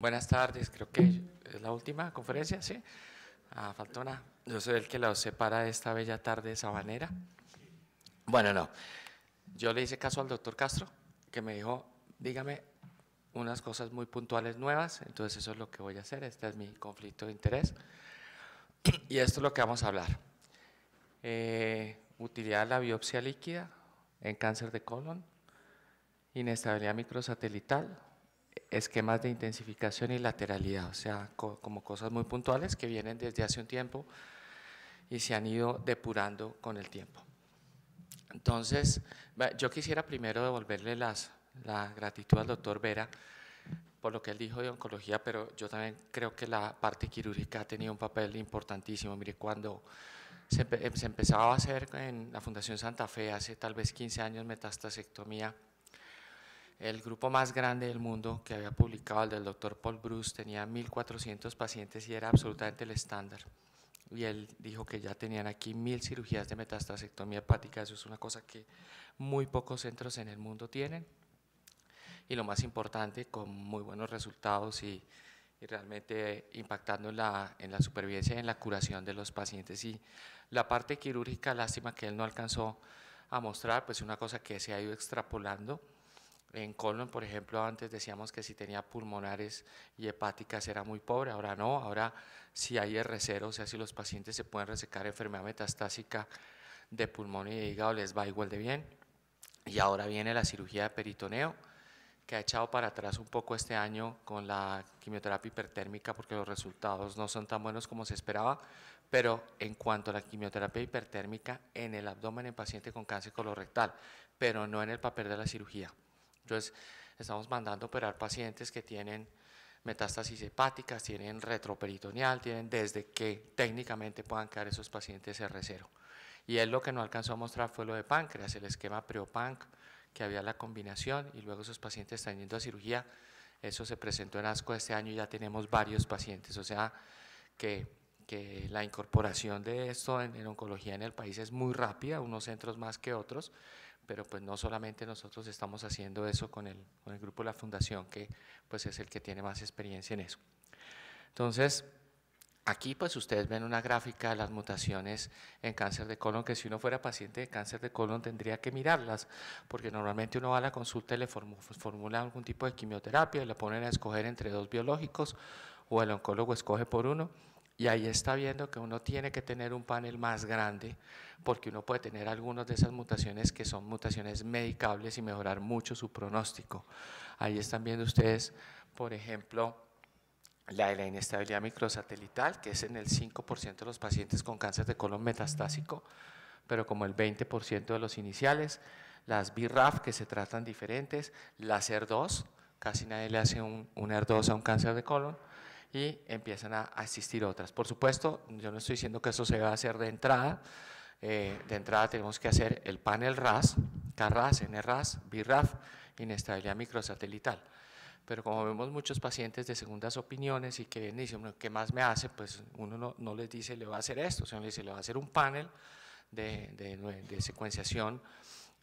Buenas tardes, creo que es la última conferencia, ¿sí? Ah, faltó una. Yo soy el que la separa de esta bella tarde sabanera. Bueno, no. Yo le hice caso al doctor Castro, que me dijo, dígame unas cosas muy puntuales nuevas, entonces eso es lo que voy a hacer, este es mi conflicto de interés. Y esto es lo que vamos a hablar. Eh, utilidad de la biopsia líquida en cáncer de colon, inestabilidad microsatelital, esquemas de intensificación y lateralidad, o sea, como cosas muy puntuales que vienen desde hace un tiempo y se han ido depurando con el tiempo. Entonces, yo quisiera primero devolverle la gratitud al doctor Vera por lo que él dijo de oncología, pero yo también creo que la parte quirúrgica ha tenido un papel importantísimo. Mire, cuando se, se empezaba a hacer en la Fundación Santa Fe hace tal vez 15 años metastasectomía, el grupo más grande del mundo que había publicado, el del doctor Paul Bruce, tenía 1.400 pacientes y era absolutamente el estándar. Y él dijo que ya tenían aquí mil cirugías de metastasectomía hepática. Eso es una cosa que muy pocos centros en el mundo tienen. Y lo más importante, con muy buenos resultados y, realmente impactando en la, supervivencia y en la curación de los pacientes. Y la parte quirúrgica, lástima que él no alcanzó a mostrar, pues es una cosa que se ha ido extrapolando en colon, por ejemplo, antes decíamos que si tenía pulmonares y hepáticas era muy pobre, ahora no, ahora si hay R0, o sea, si los pacientes se pueden resecar enfermedad metastásica de pulmón y de hígado, les va igual de bien. Y ahora viene la cirugía de peritoneo, que ha echado para atrás un poco este año con la quimioterapia hipertérmica porque los resultados no son tan buenos como se esperaba, pero en cuanto a la quimioterapia hipertérmica en el abdomen en paciente con cáncer colorectal, pero no en el papel de la cirugía. Entonces, estamos mandando operar pacientes que tienen metástasis hepáticas, tienen retroperitoneal, tienen desde que técnicamente puedan caer esos pacientes R0. Y es lo que no alcanzó a mostrar fue lo de páncreas, el esquema preopanc, que había la combinación y luego esos pacientes están yendo a cirugía. Eso se presentó en ASCO este año y ya tenemos varios pacientes. O sea que, que la incorporación de esto en oncología en el país es muy rápida, unos centros más que otros, pero pues no solamente nosotros estamos haciendo eso con el, con el grupo de la fundación, que pues es el que tiene más experiencia en eso. Entonces, Aquí pues ustedes ven una gráfica de las mutaciones en cáncer de colon, que si uno fuera paciente de cáncer de colon tendría que mirarlas, porque normalmente uno va a la consulta y le formula algún tipo de quimioterapia, y le ponen a escoger entre dos biológicos o el oncólogo escoge por uno y ahí está viendo que uno tiene que tener un panel más grande porque uno puede tener algunas de esas mutaciones que son mutaciones medicables y mejorar mucho su pronóstico. Ahí están viendo ustedes, por ejemplo, la de la inestabilidad microsatelital, que es en el 5% de los pacientes con cáncer de colon metastásico, pero como el 20% de los iniciales, las BRAF que se tratan diferentes, las e ER2, casi nadie le hace un, un ER2 a un cáncer de colon, y empiezan a, asistir existir otras. Por supuesto, yo no estoy diciendo que eso se va a hacer de entrada, eh, de entrada tenemos que hacer el panel RAS, CARRAS, NRAS, BRAF, inestabilidad microsatelital. Pero como vemos muchos pacientes de segundas opiniones y que dicen, que ¿qué más me hace? Pues uno no, les dice, le va a hacer esto, sino le dice, le va a hacer un panel de, de, secuenciación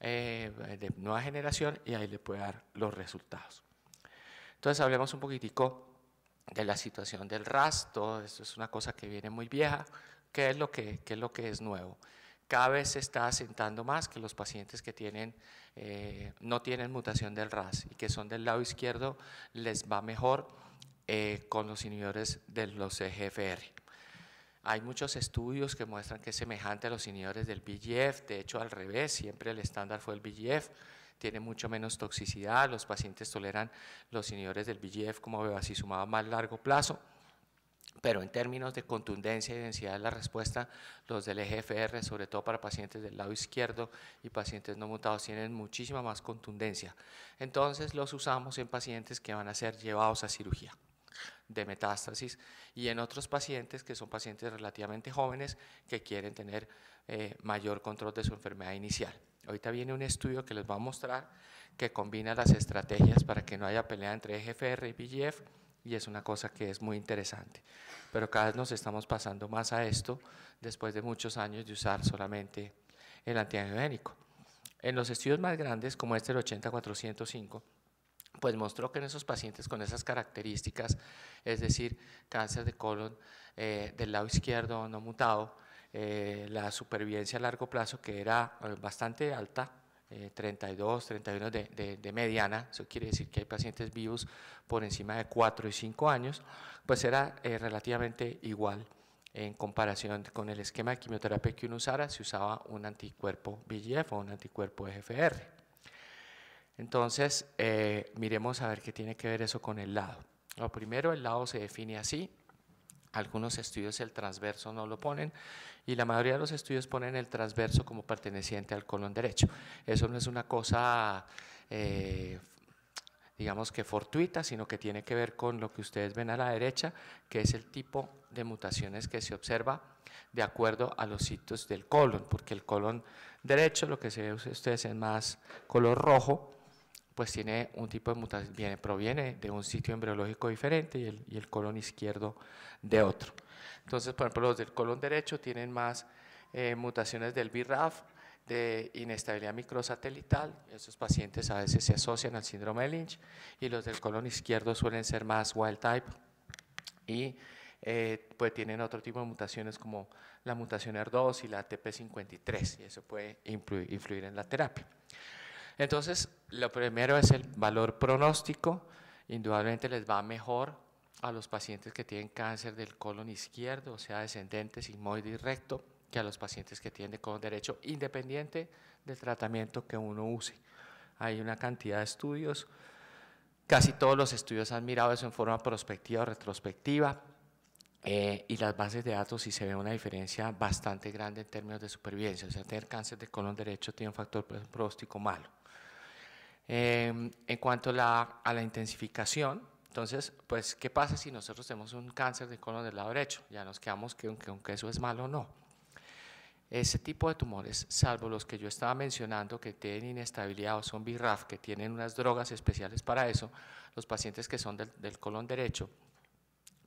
eh, de nueva generación y ahí le puede dar los resultados. Entonces hablemos un poquitico de la situación del RAS, todo esto es una cosa que viene muy vieja, ¿qué es lo que, es, lo que es nuevo? Cada vez se está asentando más que los pacientes que tienen, eh, no tienen mutación del RAS y que son del lado izquierdo les va mejor eh, con los inhibidores de los EGFR. Hay muchos estudios que muestran que es semejante a los inhibidores del BGF, de hecho al revés, siempre el estándar fue el BGF, tiene mucho menos toxicidad, los pacientes toleran los inhibidores del BGF como bevacizumab a más largo plazo, pero en términos de contundencia y densidad de la respuesta, los del EGFR, sobre todo para pacientes del lado izquierdo y pacientes no mutados, tienen muchísima más contundencia. Entonces los usamos en pacientes que van a ser llevados a cirugía de metástasis y en otros pacientes que son pacientes relativamente jóvenes que quieren tener eh, mayor control de su enfermedad inicial. Ahorita viene un estudio que les va a mostrar que combina las estrategias para que no haya pelea entre EGFR y BGF y es una cosa que es muy interesante. Pero cada vez nos estamos pasando más a esto después de muchos años de usar solamente el antiangiogénico. En los estudios más grandes, como este del 80405, pues mostró que en esos pacientes con esas características, es decir, cáncer de colon eh, del lado izquierdo no mutado, eh, la supervivencia a largo plazo, que era eh, bastante alta, 32, eh, 31 de, de, de, mediana, eso quiere decir que hay pacientes vivos por encima de 4 y 5 años, pues era relativamente igual en comparación con el esquema de quimioterapia que uno usara si usaba un anticuerpo BGF o un anticuerpo EGFR. Entonces, miremos a ver qué tiene que ver eso con el lado. Lo primero, el lado se define así, algunos estudios el transverso no lo ponen y la mayoría de los estudios ponen el transverso como perteneciente al colon derecho. Eso no es una cosa, eh, digamos que fortuita, sino que tiene que ver con lo que ustedes ven a la derecha, que es el tipo de mutaciones que se observa de acuerdo a los sitios del colon, porque el colon derecho, lo que se ve ustedes es más color rojo, pues tiene un tipo de mutación, proviene de un sitio embriológico diferente y el, colon izquierdo de otro. Entonces, por ejemplo, los del colon derecho tienen más eh, mutaciones del BRAF, de inestabilidad microsatelital, esos pacientes a veces se asocian al síndrome de Lynch, y los del colon izquierdo suelen ser más wild type y eh, pues tienen otro tipo de mutaciones como la mutación ER2 y la TP53, y eso puede influir en la terapia. Entonces, lo primero es el valor pronóstico. Indudablemente les va mejor a los pacientes que tienen cáncer del colon izquierdo, o sea, descendente, sigmoide y recto, que a los pacientes que tienen de colon derecho, independiente del tratamiento que uno use. Hay una cantidad de estudios. Casi todos los estudios han mirado eso en forma prospectiva o retrospectiva. Eh, y las bases de datos sí se ve una diferencia bastante grande en términos de supervivencia. O sea, tener cáncer de colon derecho tiene un factor pues, pronóstico malo. Em, en cuanto a la, intensificación, entonces, pues, ¿qué pasa si nosotros tenemos un cáncer de colon del lado derecho? Ya nos quedamos que aunque, eso es malo o no. Ese tipo de tumores, salvo los que yo estaba mencionando que tienen inestabilidad o son BRAF, que tienen unas drogas especiales para eso, los pacientes que son del colon derecho,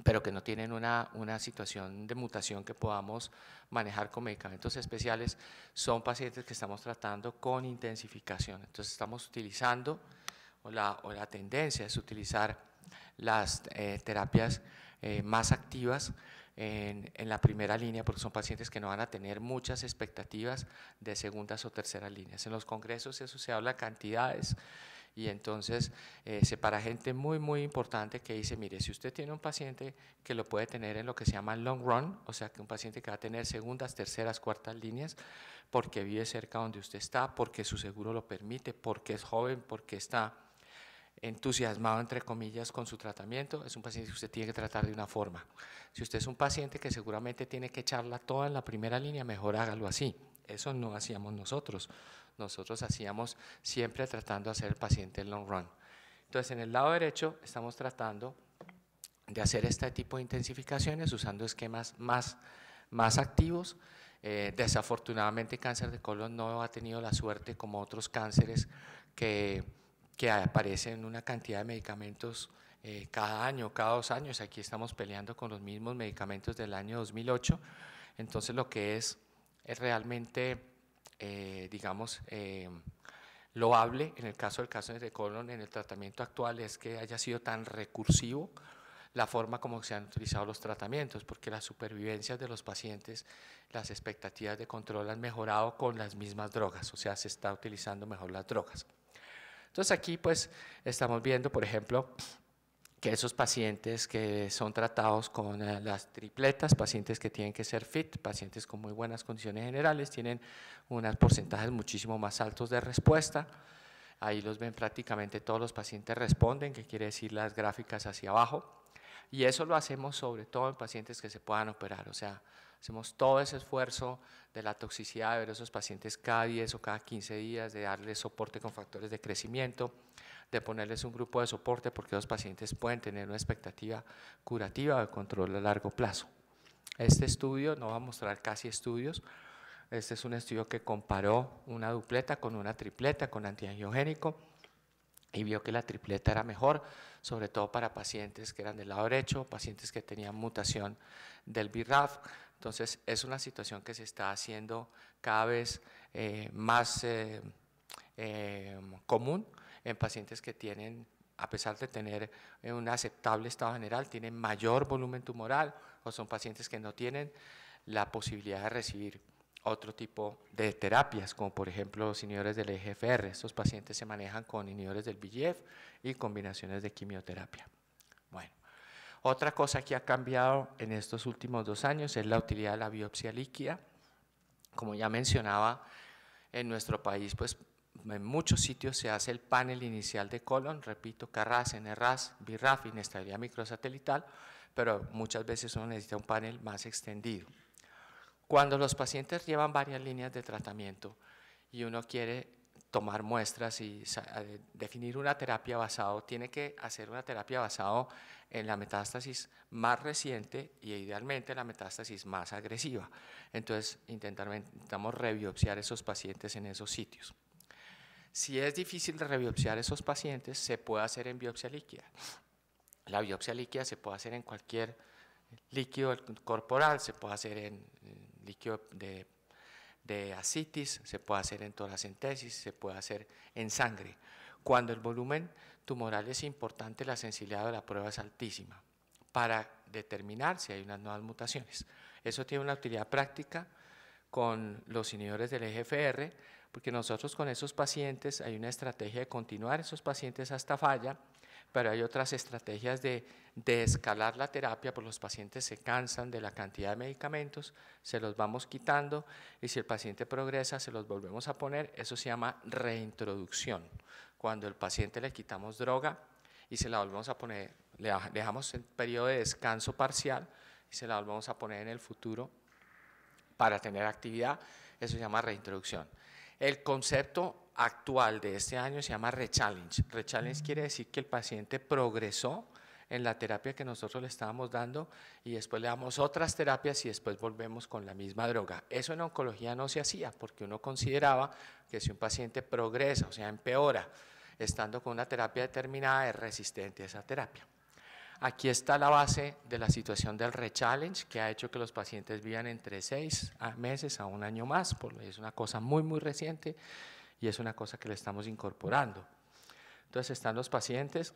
pero que no tienen una, una, situación de mutación que podamos manejar con medicamentos especiales, son pacientes que estamos tratando con intensificación. Entonces estamos utilizando, o la, o la tendencia es utilizar las eh, terapias eh, más activas en, en, la primera línea, porque son pacientes que no van a tener muchas expectativas de segundas o terceras líneas. En los congresos eso se habla cantidades y entonces eh, se para gente muy, muy importante que dice, mire, si usted tiene un paciente que lo puede tener en lo que se llama long run, o sea, que un paciente que va a tener segundas, terceras, cuartas líneas, porque vive cerca donde usted está, porque su seguro lo permite, porque es joven, porque está entusiasmado, entre comillas, con su tratamiento, es un paciente que usted tiene que tratar de una forma. Si usted es un paciente que seguramente tiene que echarla toda en la primera línea, mejor hágalo así. Eso no hacíamos nosotros nosotros hacíamos siempre tratando de hacer el paciente el long run. Entonces, en el lado derecho estamos tratando de hacer este tipo de intensificaciones usando esquemas más, más activos. Eh, desafortunadamente, cáncer de colon no ha tenido la suerte como otros cánceres que, que aparecen una cantidad de medicamentos eh, cada año, cada dos años. Aquí estamos peleando con los mismos medicamentos del año 2008. Entonces, lo que es, es realmente eh, digamos, eh, loable en el caso del caso de colon en el tratamiento actual es que haya sido tan recursivo la forma como se han utilizado los tratamientos, porque las supervivencias de los pacientes, las expectativas de control han mejorado con las mismas drogas, o sea, se está utilizando mejor las drogas. Entonces aquí pues estamos viendo, por ejemplo, que esos pacientes que son tratados con eh, las tripletas, pacientes que tienen que ser fit, pacientes con muy buenas condiciones generales, tienen unos porcentajes muchísimo más altos de respuesta. Ahí los ven prácticamente todos los pacientes responden, que quiere decir las gráficas hacia abajo. Y eso lo hacemos sobre todo en pacientes que se puedan operar, o sea, hacemos todo ese esfuerzo de la toxicidad, de ver a esos pacientes cada 10 o cada 15 días, de darles soporte con factores de crecimiento, de ponerles un grupo de soporte porque los pacientes pueden tener una expectativa curativa de control a largo plazo. Este estudio no va a mostrar casi estudios. Este es un estudio que comparó una dupleta con una tripleta con antiangiogénico y vio que la tripleta era mejor, sobre todo para pacientes que eran del lado derecho, pacientes que tenían mutación del BRAF. Entonces, es una situación que se está haciendo cada vez eh, más eh, eh, común en pacientes que tienen, a pesar de tener eh, un aceptable estado general, tienen mayor volumen tumoral o son pacientes que no tienen la posibilidad de recibir otro tipo de terapias, como por ejemplo los inhibidores del EGFR. Estos pacientes se manejan con inhibidores del BGF y combinaciones de quimioterapia. Bueno, otra cosa que ha cambiado en estos últimos dos años es la utilidad de la biopsia líquida. Como ya mencionaba, en nuestro país pues en muchos sitios se hace el panel inicial de colon, repito, Carras, NRAS, BIRAF, inestabilidad microsatelital, pero muchas veces uno necesita un panel más extendido. Cuando los pacientes llevan varias líneas de tratamiento y uno quiere tomar muestras y eh, definir una terapia basado, tiene que hacer una terapia basado en la metástasis más reciente y idealmente la metástasis más agresiva. Entonces intentamos rebiopsiar esos pacientes en esos sitios. Si es difícil de rebiopsiar esos pacientes, se puede hacer en biopsia líquida. La biopsia líquida se puede hacer en cualquier líquido corporal, se puede hacer en líquido de, de asitis, se puede hacer en toracentesis, se puede hacer en sangre. Cuando el volumen tumoral es importante, la sensibilidad de la prueba es altísima para determinar si hay unas nuevas mutaciones. Eso tiene una utilidad práctica con los inhibidores del EGFR, porque nosotros con esos pacientes hay una estrategia de continuar esos pacientes hasta falla, pero hay otras estrategias de, de escalar la terapia, porque los pacientes se cansan de la cantidad de medicamentos, se los vamos quitando y si el paciente progresa se los volvemos a poner, eso se llama reintroducción. Cuando el paciente le quitamos droga y se la volvemos a poner, le dejamos el periodo de descanso parcial y se la volvemos a poner en el futuro para tener actividad, eso se llama reintroducción. El concepto actual de este año se llama rechallenge. Rechallenge quiere decir que el paciente progresó en la terapia que nosotros le estábamos dando y después le damos otras terapias y después volvemos con la misma droga. Eso en oncología no se hacía porque uno consideraba que si un paciente progresa, o sea, empeora, estando con una terapia determinada, es resistente a esa terapia. Aquí está la base de la situación del rechallenge que ha hecho que los pacientes vivan entre seis meses a un año más, es una cosa muy muy reciente y es una cosa que le estamos incorporando. Entonces están los pacientes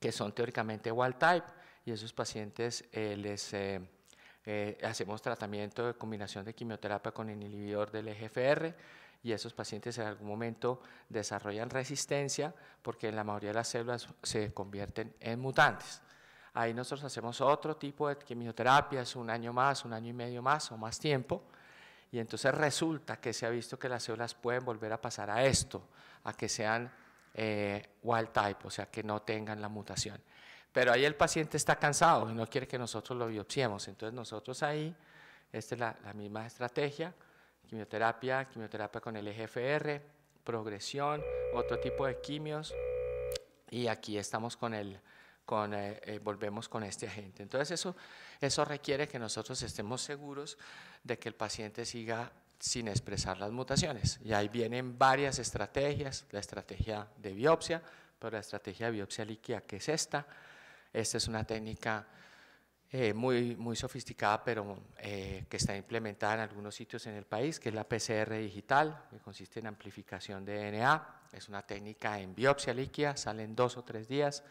que son teóricamente wild type y esos pacientes eh, les eh, eh, hacemos tratamiento de combinación de quimioterapia con inhibidor del EGFR y esos pacientes en algún momento desarrollan resistencia porque en la mayoría de las células se convierten en mutantes. Ahí nosotros hacemos otro tipo de quimioterapias, un año más, un año y medio más o más tiempo, y entonces resulta que se ha visto que las células pueden volver a pasar a esto, a que sean eh, wild type, o sea, que no tengan la mutación. Pero ahí el paciente está cansado y no quiere que nosotros lo biopsiemos, entonces nosotros ahí, esta es la misma estrategia, quimioterapia, quimioterapia con el EGFR, progresión, otro tipo de quimios y aquí estamos con el, con, eh, eh, volvemos con este agente. Entonces eso, eso requiere que nosotros estemos seguros de que el paciente siga sin expresar las mutaciones. Y ahí vienen varias estrategias, la estrategia de biopsia, pero la estrategia de biopsia líquida, que es esta, esta es una técnica eh, muy, muy sofisticada, pero eh, que está implementada en algunos sitios en el país, que es la PCR digital, que consiste en amplificación de DNA. Es una técnica en biopsia líquida, salen dos o tres días.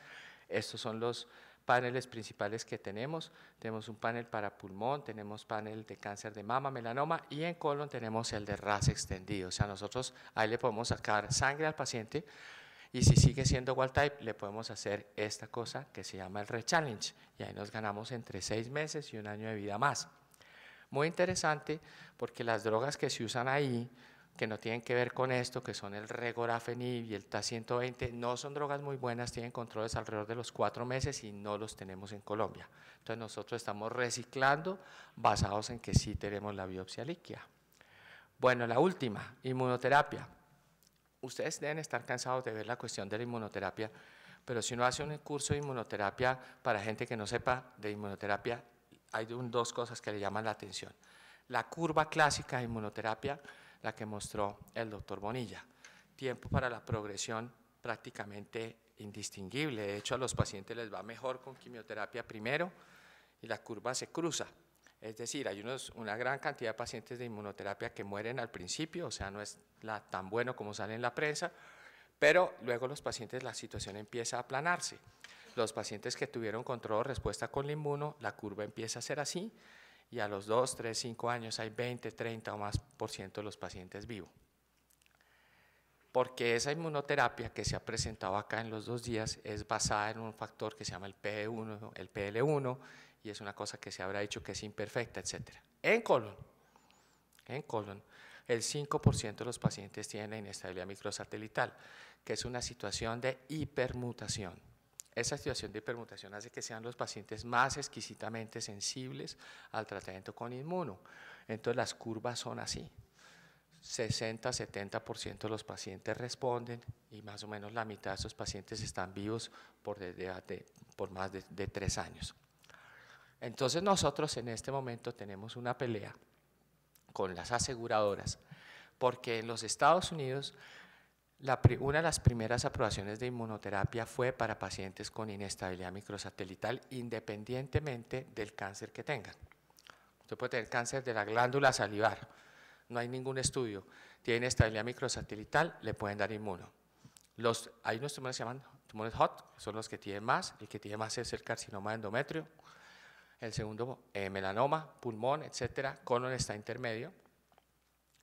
Estos son los paneles principales que tenemos. Tenemos un panel para pulmón, tenemos panel de cáncer de mama, melanoma y en colon tenemos el de RAS extendido. O sea, nosotros ahí le podemos sacar sangre al paciente y si sigue siendo wall type, le podemos hacer esta cosa que se llama el rechallenge. Y ahí nos ganamos entre seis meses y un año de vida más. Muy interesante porque las drogas que se usan ahí, que no tienen que ver con esto, que son el regorafenib y el ta 120 no son drogas muy buenas, tienen controles alrededor de los cuatro meses y no los tenemos en Colombia. Entonces nosotros estamos reciclando basados en que sí tenemos la biopsia líquida. Bueno, la última, inmunoterapia ustedes deben estar cansados de ver la cuestión de la inmunoterapia, pero si uno hace un curso de inmunoterapia para gente que no sepa de inmunoterapia, hay dos cosas que le llaman la atención. La curva clásica de inmunoterapia, la que mostró el doctor Bonilla, tiempo para la progresión prácticamente indistinguible. De hecho, a los pacientes les va mejor con quimioterapia primero y la curva se cruza. Es decir, hay una gran cantidad de pacientes de inmunoterapia que mueren al principio, o sea, no es tan bueno como sale en la prensa, pero luego los pacientes, la situación empieza a aplanarse. Los pacientes que tuvieron control o respuesta con la inmuno, la curva empieza a ser así, y a los 2, 3, 5 años hay 20, 30 o más por ciento de los pacientes vivos. Porque esa inmunoterapia que se ha presentado acá en los dos días es basada en un factor que se llama el, P1, el PL1 y es una cosa que se habrá dicho que es imperfecta, etc. En colon, en colon, el 5% de los pacientes tienen inestabilidad microsatelital, que es una situación de hipermutación. Esa situación de hipermutación hace que sean los pacientes más exquisitamente sensibles al tratamiento con inmuno. Entonces las curvas son así. 60-70% de los pacientes responden y más o menos la mitad de esos pacientes están vivos por, más de tres años. Entonces nosotros en este momento tenemos una pelea con las aseguradoras, porque en los Estados Unidos una de las primeras aprobaciones de inmunoterapia fue para pacientes con inestabilidad microsatelital independientemente del cáncer que tengan. Usted puede tener cáncer de la glándula salivar, no hay ningún estudio, tiene inestabilidad microsatelital, le pueden dar inmuno. Los, hay unos tumores que se llaman tumores hot, son los que tienen más, el que tiene más es el carcinoma endometrio, el segundo eh, melanoma, pulmón, etcétera, colon está intermedio.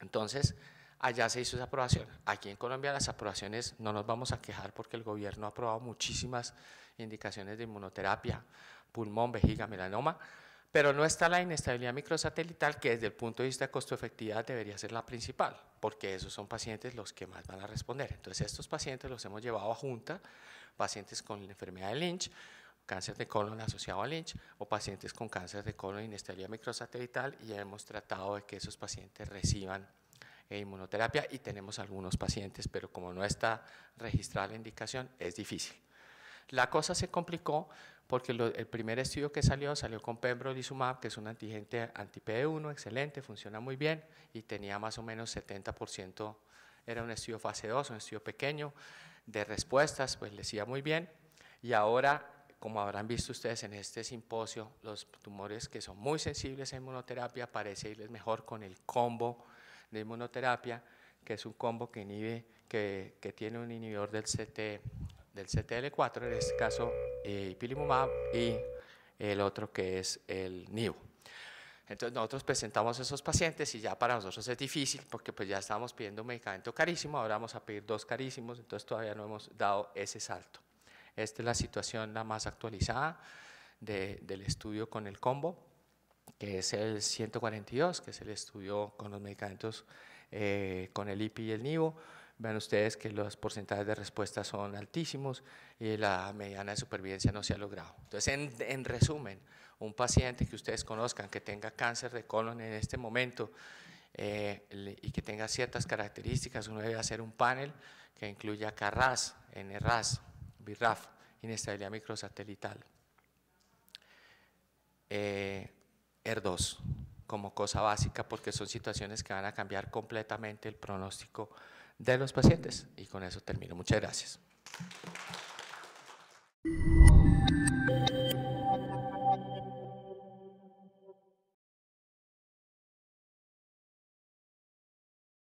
Entonces, allá se hizo esa aprobación. Aquí en Colombia las aprobaciones no nos vamos a quejar porque el gobierno ha aprobado muchísimas indicaciones de inmunoterapia, pulmón, vejiga, melanoma, pero no está la inestabilidad microsatelital que desde el punto de vista de costo-efectividad debería ser la principal, porque esos son pacientes los que más van a responder. Entonces, estos pacientes los hemos llevado a junta, pacientes con la enfermedad de Lynch, cáncer de colon asociado a Lynch o pacientes con cáncer de colon inestabilidad microsatelital y hemos tratado de que esos pacientes reciban eh, inmunoterapia y tenemos algunos pacientes, pero como no está registrada la indicación, es difícil. La cosa se complicó porque el primer estudio que salió, salió con pembrolizumab, que es un antigente anti-PD1, excelente, funciona muy bien y tenía más o menos 70%, era un estudio fase 2, un estudio pequeño de respuestas, pues le hacía muy bien. Y ahora como habrán visto ustedes en este simposio, los tumores que son muy sensibles a inmunoterapia parece irles mejor con el combo de inmunoterapia, que es un combo que tiene un inhibidor del, CTL4, en este caso eh, ipilimumab, y el otro que es el NIVO. Entonces nosotros presentamos a esos pacientes y ya para nosotros es difícil porque pues ya estábamos pidiendo un medicamento carísimo, ahora vamos a pedir dos carísimos, entonces todavía no hemos dado ese salto. Esta es la situación la más actualizada del estudio con el combo, que es el 142, que es el estudio con los medicamentos eh, con el IPI y el NIVO. Vean ustedes que los porcentajes de respuesta son altísimos y la mediana de supervivencia no se ha logrado. Entonces, en, resumen, un paciente que ustedes conozcan que tenga cáncer de colon en este momento eh, y que tenga ciertas características, uno debe hacer un panel que incluya CARRAS, NRAS, BIRAF, inestabilidad microsatelital. Eh, 2 como cosa básica porque son situaciones que van a cambiar completamente el pronóstico de los pacientes. Y con eso termino. Muchas gracias.